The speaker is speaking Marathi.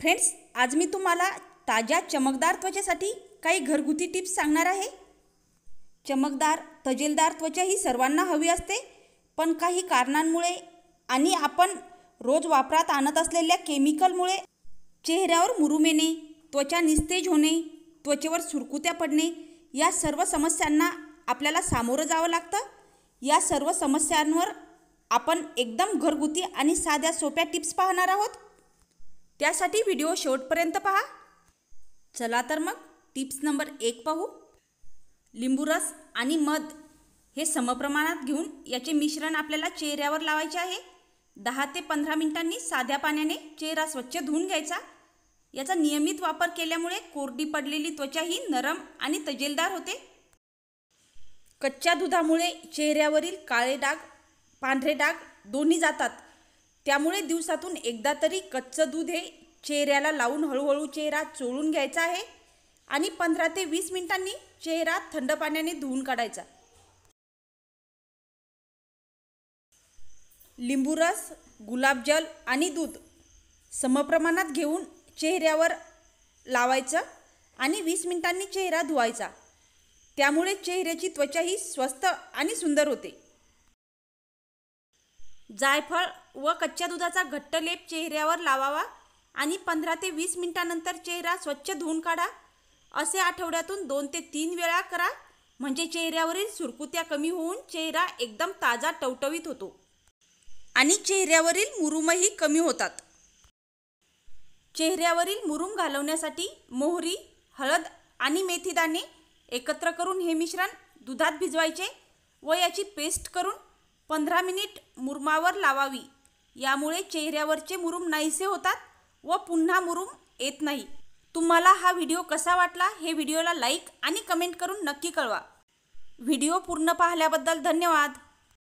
फ्रेंड्स आज मी तुम्हाला ताज्या चमकदार त्वचेसाठी काही घरगुती टिप्स सांगणार आहे चमकदार तजेलदार त्वचा ही सर्वांना हवी असते पण काही कारणांमुळे आणि आपण रोज वापरात आणत असलेल्या केमिकलमुळे चेहऱ्यावर येणे त्वचा निस्तेज होणे त्वचेवर सुरकुत्या पडणे या सर्व समस्यांना आपल्याला सामोरं जावं लागतं या सर्व समस्यांवर आपण एकदम घरगुती आणि साध्या सोप्या टिप्स पाहणार आहोत त्यासाठी व्हिडिओ शेवटपर्यंत पहा चला तर मग टिप्स नंबर एक पाहू लिंबू रस आणि मध हे समप्रमाणात घेऊन याचे मिश्रण आपल्याला चेहऱ्यावर लावायचे आहे दहा ते पंधरा मिनिटांनी साध्या पाण्याने चेहरा स्वच्छ धुवून घ्यायचा याचा नियमित वापर केल्यामुळे कोरडी पडलेली त्वचा ही नरम आणि तजेलदार होते कच्च्या दुधामुळे चेहऱ्यावरील काळे डाग पांढरे डाग दोन्ही जातात त्यामुळे दिवसातून एकदा तरी कच्चं दूध हे चेहऱ्याला लावून हळूहळू चेहरा चोळून घ्यायचा आहे आणि पंधरा ते वीस मिनिटांनी चेहरा थंड पाण्याने धुवून काढायचा लिंबूरस गुलाबजल आणि दूध समप्रमाणात घेऊन चेहऱ्यावर लावायचं आणि वीस मिनिटांनी चेहरा धुवायचा त्यामुळे चेहऱ्याची त्वचा ही स्वस्त आणि सुंदर होते जायफळ व कच्च्या दुधाचा घट्ट लेप चेहऱ्यावर लावावा आणि पंधरा ते वीस मिनिटांनंतर चेहरा स्वच्छ धुवून काढा असे आठवड्यातून दोन ते तीन वेळा करा म्हणजे चेहऱ्यावरील सुरकुत्या कमी होऊन चेहरा एकदम ताजा टवटवीत होतो आणि चेहऱ्यावरील मुरुमही कमी होतात चेहऱ्यावरील मुरुम घालवण्यासाठी मोहरी हळद आणि मेथीदाणे एकत्र करून हे मिश्रण दुधात भिजवायचे व याची पेस्ट करून पंधरा मिनिट मुरुमावर लावावी यामुळे चेहऱ्यावरचे मुरुम नाहीसे होतात व पुन्हा मुरुम येत नाही तुम्हाला हा व्हिडिओ कसा वाटला हे व्हिडिओला लाईक आणि कमेंट करून नक्की कळवा व्हिडिओ पूर्ण पाहिल्याबद्दल धन्यवाद